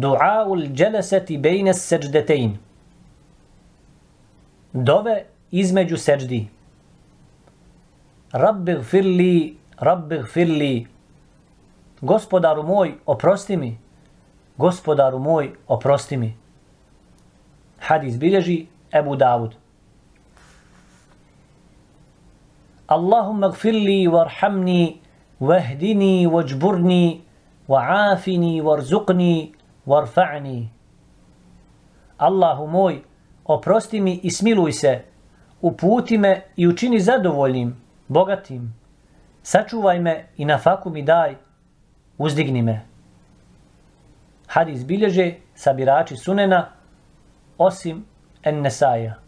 du'a ul dželeseti bejne seđdetein. Dove između seđdi. Rabbi gfirli, rabbi gfirli. Gospodaru moj, oprosti mi. Gospodaru moj, oprosti mi. Hadis bilježi Ebu Davud. Allahumma gfirli warhamni wahdini wajburni wa'afini warzuqni warfa'ni. Allahu moj, oprosti mi i smiluj se, uputi me i učini zadovoljnim, bogatim. Sačuvaj me i na faku mi daj, uzdigni me. Hadis bilježe sabirači sunena, osim en nesaja.